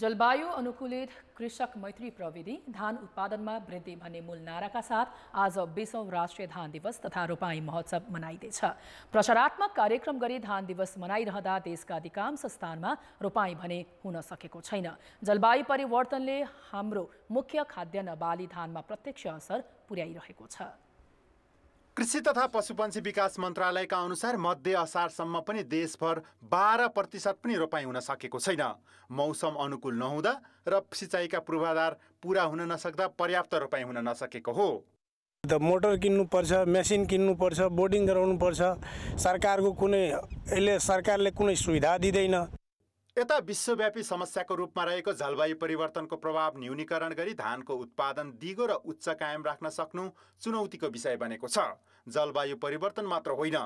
जलवायु अनुकूलित कृषक मैत्री प्रविधि धान उत्पादनमा वृद्धि भन्ने मूल नाराका साथ आज बिसौँ राष्ट्रिय धान दिवस तथा रोपाई महोत्सव मनाइँदैछ प्रचारात्मक कार्यक्रम गरी धान दिवस मनाइरहँदा देशका अधिकांश स्थानमा रोपाई भने हुन सकेको छैन जलवायु परिवर्तनले हाम्रो मुख्य खाद्यान्न बाली धानमा प्रत्यक्ष असर पुर्याइरहेको छ कृषि तथा पशुपन्छी विकास मन्त्रालयका अनुसार मध्य असारसम्म पनि देशभर बाह्र प्रतिशत पनि रोपाइँ हुन सकेको छैन मौसम अनुकूल नहुँदा र सिँचाइका पूर्वाधार पुरा हुन नसक्दा पर्याप्त रोपाइँ हुन नसकेको हो त मोटर किन्नुपर्छ मेसिन किन्नुपर्छ बोर्डिङ गराउनुपर्छ सरकारको कुनै यसले सरकारले कुनै सुविधा दिँदैन यता विश्वव्यापी समस्याको रूपमा रहेको जलवायु परिवर्तनको प्रभाव न्यूनीकरण गरी धानको उत्पादन दिगो र उच्च कायम राख्न सक्नु चुनौतीको विषय बनेको छ जलवायु परिवर्तन मात्र होइन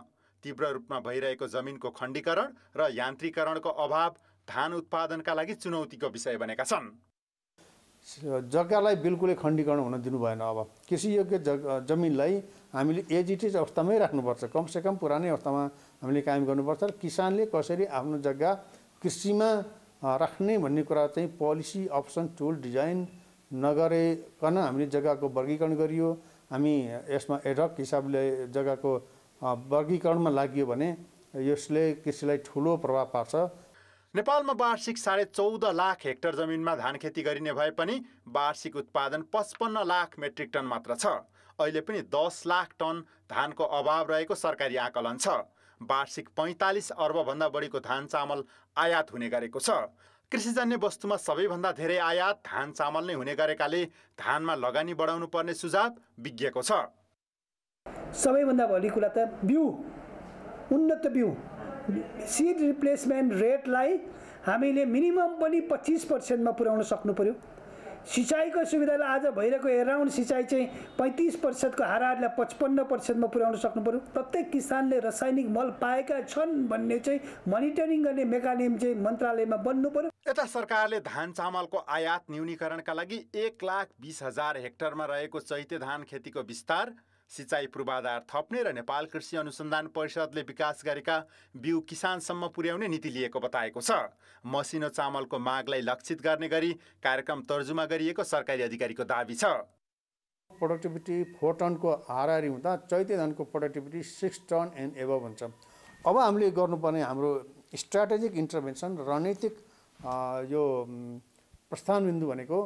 तीव्र रूपमा भइरहेको जमिनको खण्डीकरण र यान्त्रिकरणको अभाव धान उत्पादनका लागि चुनौतीको विषय बनेका छन् जग्गालाई बिल्कुलै खण्डीकरण हुन दिनु भएन अब कृषियोग्य जग जमिनलाई हामीले एजिटेज अवस्थामै राख्नुपर्छ कमसेकम पुरानै अवस्थामा हामीले कायम गर्नुपर्छ किसानले कसरी आफ्नो जग्गा कृषिमा राख्ने भन्ने कुरा चाहिँ पोलिसी अप्सन टुल डिजाइन नगरेकन हामीले जग्गाको वर्गीकरण गरियो हामी यसमा एडक हिसाबले जग्गाको वर्गीकरणमा लागियो भने यसले कृषिलाई ठुलो प्रभाव पार्छ नेपालमा वार्षिक साढे चौध लाख हेक्टर जमिनमा धान खेती गरिने भए पनि वार्षिक उत्पादन पचपन्न लाख मेट्रिक टन मात्र छ अहिले पनि दस लाख टन धानको अभाव रहेको सरकारी आकलन छ वार्षिक पैँतालिस अर्बभन्दा बढीको धान चामल आयात हुने गरेको छ कृषिजन्य वस्तुमा सबैभन्दा धेरै आयात धान चामल नै हुने गरेकाले धानमा लगानी बढाउनु पर्ने सुझाव विज्ञको छ सबैभन्दा भोलि कुरा त बिउ उन्नत बिउ सिड रिप्लेसमेन्ट रेटलाई हामीले मिनिमम पनि पच्चिस पर्सेन्टमा पुर्याउन सक्नु पर्यो सिँचाइको सुविधालाई आज भइरहेको एराउन्ड सिँचाइ चाहिँ पैँतिस प्रतिशतको हाराहारीलाई पचपन्न प्रतिशतमा पुर्याउन सक्नु पऱ्यो प्रत्येक किसानले रासायनिक मल पाएका छन् भन्ने चाहिँ मोनिटरिङ गर्ने मेकानिजम चाहिँ मन्त्रालयमा बन्नु पर्यो यता सरकारले धान चामलको आयात न्यूनीकरणका लागि एक लाख बिस हजार हेक्टरमा रहेको चैते धान खेतीको विस्तार सिँचाइ पूर्वाधार थप्ने र नेपाल कृषि अनुसन्धान परिषदले विकास गरेका बिउ किसानसम्म पुर्याउने नीति लिएको बताएको छ मसिनो चामलको मागलाई लक्षित गर्ने गरी कार्यक्रम तर्जुमा गरिएको सरकारी अधिकारीको दावी छ प्रोडक्टिभिटी फोर टनको हाराहारी हुँदा चैते धनको प्रोडक्टिभिटी सिक्स टन एन्ड एभ हुन्छ अब हामीले गर्नुपर्ने हाम्रो स्ट्राटेजिक इन्टरभेन्सन रणनीतिक यो प्रस्थान बिन्दु भनेको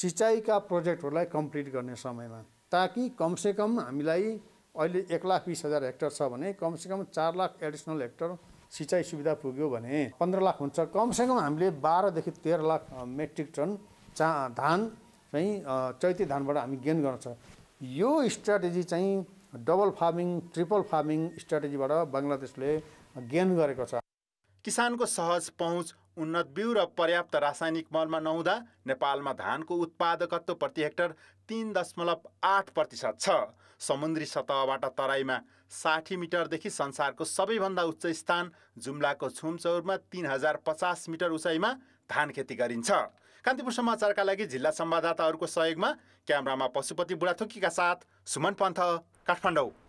सिँचाइका प्रोजेक्टहरूलाई कम्प्लिट गर्ने समयमा ताकि कमसेकम हामीलाई अहिले एक लाख बिस हजार हेक्टर छ भने कमसेकम चार लाख एडिसनल हेक्टर सिँचाइ सुविधा पुग्यो भने पन्ध्र लाख हुन्छ कमसेकम हामीले बाह्रदेखि तेह्र लाख मेट्रिक टन चा धान चाहिँ चैते धानबाट हामी गेन गर्छ यो स्ट्राटेजी चाहिँ डबल फार्मिङ ट्रिपल फार्मिङ स्ट्राटेजीबाट बङ्गलादेशले गेन गरेको छ किसानको सहज पहुँच उन्नत बिउ र पर्याप्त रासायनिक मलमा नहुँदा नेपालमा धानको उत्पादकत्व प्रति हेक्टर तिन दशमलव आठ प्रतिशत छ समुद्री सतहबाट तराईमा साठी मिटरदेखि संसारको सबैभन्दा उच्च स्थान जुम्लाको छुमचौरमा तिन हजार पचास मिटर उचाइमा धान खेती गरिन्छ कान्तिपुर समाचारका लागि जिल्ला सम्वाददाताहरूको सहयोगमा क्यामरामा पशुपति बुढाथोकीका साथ सुमन पन्थ काठमाडौँ